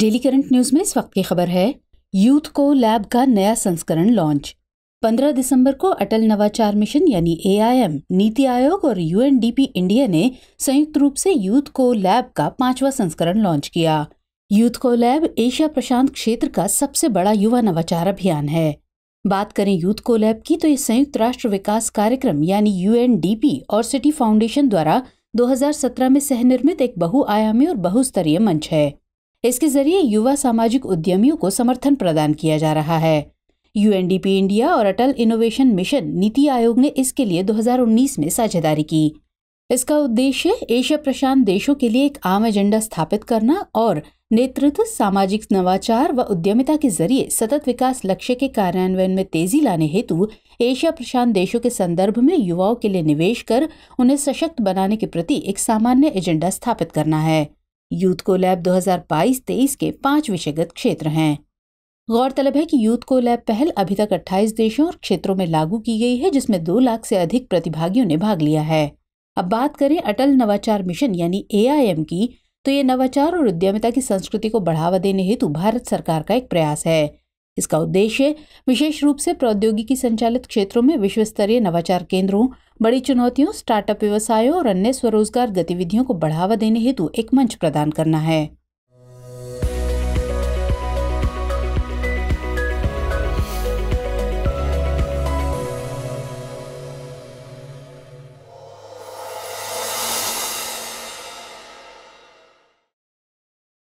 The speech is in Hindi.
डेली करंट न्यूज़ में इस वक्त की खबर है यूथ को लैब का नया संस्करण लॉन्च 15 दिसंबर को अटल नवाचार मिशन यानी एआईएम नीति आयोग और यूएनडीपी इंडिया ने संयुक्त रूप से यूथ को लैब का पांचवा संस्करण लॉन्च किया यूथ को लैब एशिया प्रशांत क्षेत्र का सबसे बड़ा युवा नवाचार अभियान है बात करें यूथ को लैब की तो ये संयुक्त राष्ट्र विकास कार्यक्रम यानी यूएनडीपी और सिटी फाउंडेशन द्वारा 2017 में सहनिर्मित एक बहुआयामी और बहुस्तरीय मंच है इसके जरिए युवा सामाजिक उद्यमियों को समर्थन प्रदान किया जा रहा है यूएनडीपी इंडिया और अटल इनोवेशन मिशन नीति आयोग ने इसके लिए 2019 में साझेदारी की इसका उद्देश्य एशिया प्रशांत देशों के लिए एक आम एजेंडा स्थापित करना और नेतृत्व सामाजिक नवाचार व उद्यमिता के जरिए सतत विकास लक्ष्य के कार्यान्वयन में तेजी लाने हेतु एशिया प्रशांत देशों के संदर्भ में युवाओं के लिए निवेश कर उन्हें सशक्त बनाने के प्रति एक सामान्य एजेंडा स्थापित करना है यूथ को लैब 2022-23 के पांच विषयगत क्षेत्र हैं गौरतलब है कि यूथ को लैब पहल अभी तक 28 देशों और क्षेत्रों में लागू की गई है जिसमें दो लाख से अधिक प्रतिभागियों ने भाग लिया है अब बात करें अटल नवाचार मिशन यानी एआईएम की तो ये नवाचार और उद्यमिता की संस्कृति को बढ़ावा देने हेतु भारत सरकार का एक प्रयास है इसका उद्देश्य विशेष रूप से प्रौद्योगिकी संचालित क्षेत्रों में विश्व स्तरीय नवाचार केंद्रों बड़ी चुनौतियों स्टार्टअप व्यवसायों और अन्य स्वरोजगार गतिविधियों को बढ़ावा देने हेतु एक मंच प्रदान करना है